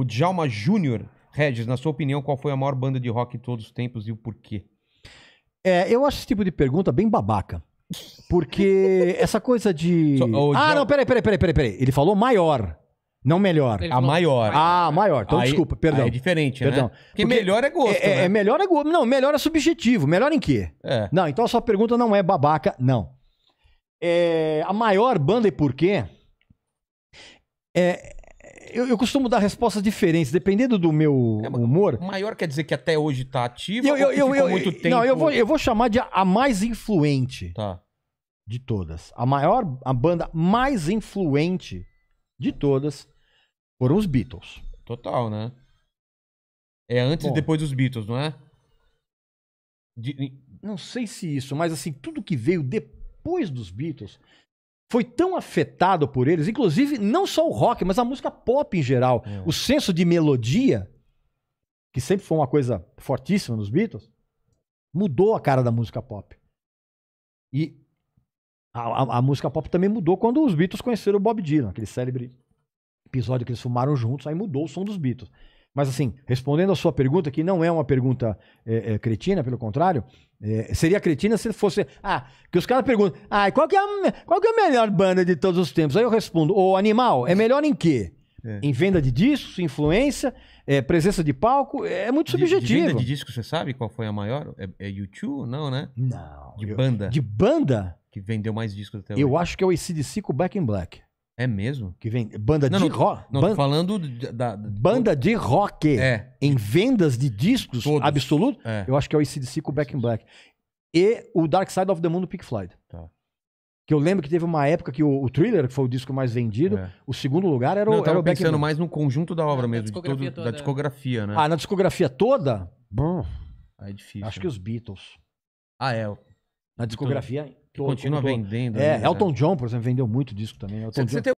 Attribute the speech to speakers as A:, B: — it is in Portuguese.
A: O Djalma Júnior, Regis, na sua opinião, qual foi a maior banda de rock de todos os tempos e o porquê? É, eu acho esse tipo de pergunta bem babaca. Porque essa coisa de. So, oh, ah, Djal... não, peraí, peraí, peraí, peraí, peraí. Ele falou maior. Não melhor. A maior. Ah, maior. Então, aí, desculpa, perdão. é diferente, né? perdão. né? Porque, Porque melhor é gosto. É, é né? é, melhor é gosto. Não, melhor é subjetivo. Melhor em quê? É. Não, então a sua pergunta não é babaca, não. É, a maior banda e por quê? É, eu, eu, costumo dar respostas diferentes, dependendo do meu é, humor. Maior quer dizer que até hoje tá ativo eu, eu, ou eu, muito tempo? Não, eu vou, eu vou chamar de a, a mais influente tá. de todas. A maior, a banda mais influente de todas foram os Beatles. Total, né? É antes Bom, e depois dos Beatles, não é? De... Não sei se isso, mas assim, tudo que veio depois dos Beatles foi tão afetado por eles, inclusive não só o rock, mas a música pop em geral. É. O senso de melodia, que sempre foi uma coisa fortíssima nos Beatles, mudou a cara da música pop. E a, a, a música pop também mudou quando os Beatles conheceram o Bob Dylan, aquele célebre episódio que eles fumaram juntos, aí mudou o som dos Beatles. Mas, assim, respondendo a sua pergunta, que não é uma pergunta é, é, cretina, pelo contrário, é, seria cretina se fosse. Ah, que os caras perguntam: ah, qual, que é a, qual que é a melhor banda de todos os tempos? Aí eu respondo: o animal, é melhor em quê? É. Em venda de discos, influência, é, presença de palco, é, é muito subjetivo. De, de venda de discos, você sabe qual foi a maior? É, é YouTube? Não, né? Não. De eu, banda. De banda? Que vendeu mais discos até hoje. Eu acho que é o ACDC com Back in Black. É mesmo? Que vem banda não, de não, rock. Não, ban... falando da, da, banda de rock é. em vendas de discos Todos. absoluto. É. Eu acho que é o ACDC com o Back in Black e o Dark Side of the Moon do Pink Floyd. Tá. Que eu lembro que teve uma época que o, o Thriller, que foi o disco mais vendido, é. o segundo lugar era o. Não, eu tava era o pensando Back mais no conjunto da obra é, mesmo, discografia de todo, da discografia, né? Ah, na discografia toda? Bom. É difícil. Acho né? que os Beatles. Ah, é. A então, discografia continua toda. vendendo. É, né? Elton John, por exemplo, vendeu muito disco também. Né? Elton você, John. Você tem